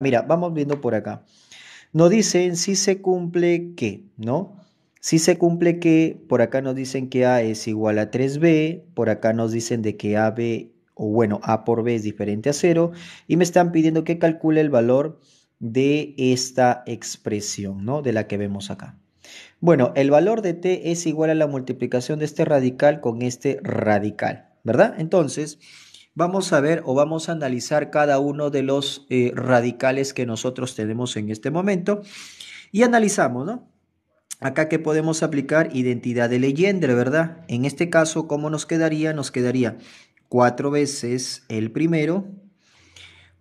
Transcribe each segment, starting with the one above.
Mira, vamos viendo por acá. Nos dicen si se cumple que, ¿no? Si se cumple que, por acá nos dicen que A es igual a 3B, por acá nos dicen de que AB, o bueno, A por B es diferente a 0, y me están pidiendo que calcule el valor de esta expresión, ¿no? De la que vemos acá. Bueno, el valor de t es igual a la multiplicación de este radical con este radical, ¿verdad? Entonces, vamos a ver o vamos a analizar cada uno de los eh, radicales que nosotros tenemos en este momento y analizamos, ¿no? Acá que podemos aplicar identidad de leyenda, ¿verdad? En este caso, ¿cómo nos quedaría? Nos quedaría cuatro veces el primero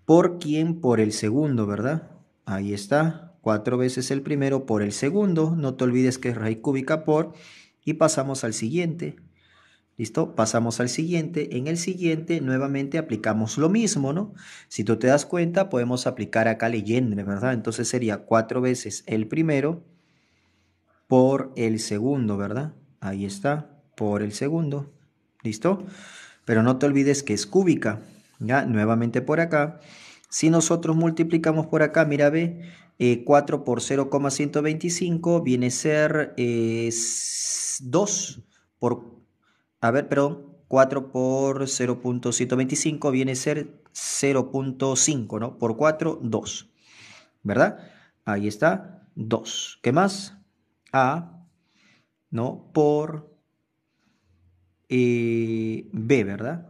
por quién? por el segundo, ¿verdad? Ahí está, cuatro veces el primero por el segundo, no te olvides que es raíz cúbica por, y pasamos al siguiente, ¿Listo? Pasamos al siguiente. En el siguiente, nuevamente aplicamos lo mismo, ¿no? Si tú te das cuenta, podemos aplicar acá leyendas, ¿verdad? Entonces sería cuatro veces el primero por el segundo, ¿verdad? Ahí está, por el segundo. ¿Listo? Pero no te olvides que es cúbica. Ya, nuevamente por acá. Si nosotros multiplicamos por acá, mira, ve, 4 eh, por 0,125 viene a ser 2 eh, por a ver, perdón, 4 por 0.125 viene a ser 0.5, ¿no? Por 4, 2. ¿Verdad? Ahí está, 2. ¿Qué más? A, ¿no? Por eh, B, ¿verdad?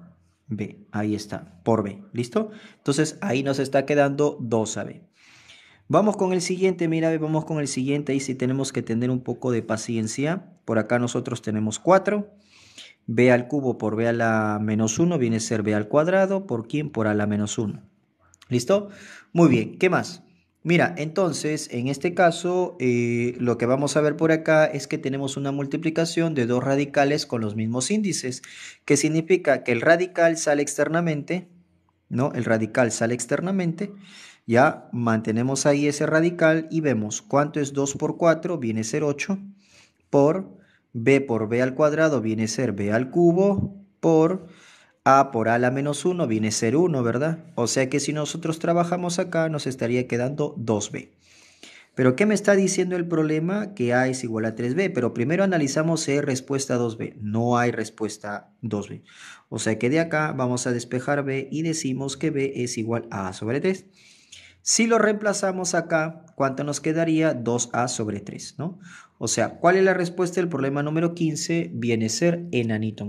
B, ahí está, por B, ¿listo? Entonces ahí nos está quedando 2AB. Vamos con el siguiente, mira, vamos con el siguiente, ahí sí tenemos que tener un poco de paciencia. Por acá nosotros tenemos 4 b al cubo por b a la menos 1 viene a ser b al cuadrado por quién por a la menos 1. ¿Listo? Muy bien, ¿qué más? Mira, entonces en este caso eh, lo que vamos a ver por acá es que tenemos una multiplicación de dos radicales con los mismos índices, que significa que el radical sale externamente, ¿no? El radical sale externamente, ya mantenemos ahí ese radical y vemos cuánto es 2 por 4, viene a ser 8, por b por b al cuadrado viene a ser b al cubo por a por a la menos 1 viene a ser 1, ¿verdad? O sea que si nosotros trabajamos acá nos estaría quedando 2b. Pero ¿qué me está diciendo el problema? Que A es igual a 3B, pero primero analizamos si respuesta 2B. No hay respuesta 2B. O sea que de acá vamos a despejar B y decimos que B es igual a A sobre 3. Si lo reemplazamos acá, ¿cuánto nos quedaría? 2A sobre 3, ¿no? O sea, ¿cuál es la respuesta del problema número 15? Viene a ser enanito